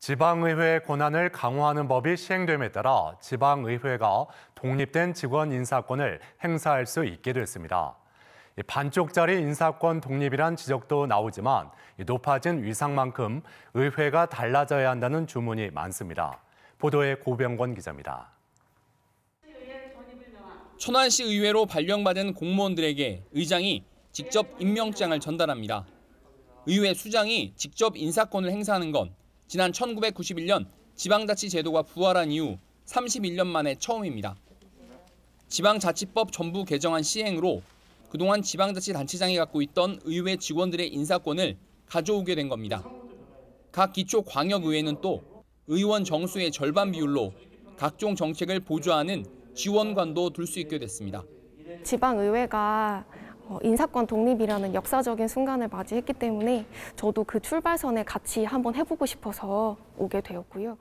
지방의회 의 권한을 강화하는 법이 시행됨에 따라 지방의회가 독립된 직원 인사권을 행사할 수 있게 됐습니다. 반쪽짜리 인사권 독립이란 지적도 나오지만 높아진 위상만큼 의회가 달라져야 한다는 주문이 많습니다. 보도에 고병권 기자입니다. 천안시 의회로 발령받은 공무원들에게 의장이 직접 임명장을 전달합니다. 의회 수장이 직접 인사권을 행사하는 건 지난 1991년 지방자치 제도가 부활한 이후 31년 만에 처음입니다. 지방자치법 전부 개정안 시행으로 그동안 지방자치 단체장이 갖고 있던 의회 직원들의 인사권을 가져오게 된 겁니다. 각 기초 광역의회는 또 의원 정수의 절반 비율로 각종 정책을 보조하는 지원관도 둘 수 있게 됐습니다. 지방의회가 어, 인사권 독립이라는 역사적인 순간을 맞이했기 때문에 저도 그 출발선에 같이 한번 해보고 싶어서 오게 되었고요.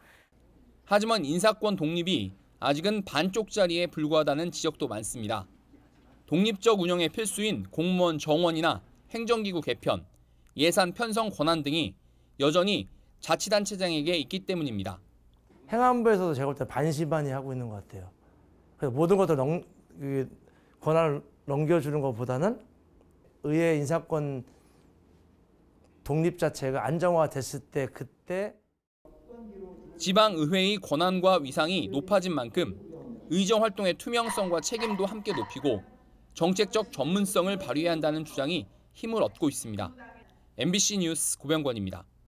하지만 인사권 독립이 아직은 반쪽짜리에 불과하다는 지적도 많습니다. 독립적 운영에 필수인 공무원 정원이나 행정기구 개편, 예산 편성 권한 등이 여전히 자치단체장에게 있기 때문입니다. 행안부에서도 제가 볼 때 반시반이 하고 있는 것 같아요. 그래서 모든 것을 넉, 그 권한을 넘겨주는 것보다는 의회 인사권 독립 자체가 안정화됐을 때 그때 지방의회의 권한과 위상이 높아진 만큼 의정 활동의 투명성과 책임도 함께 높이고 정책적 전문성을 발휘해야 한다는 주장이 힘을 얻고 있습니다. MBC 뉴스 고병권입니다.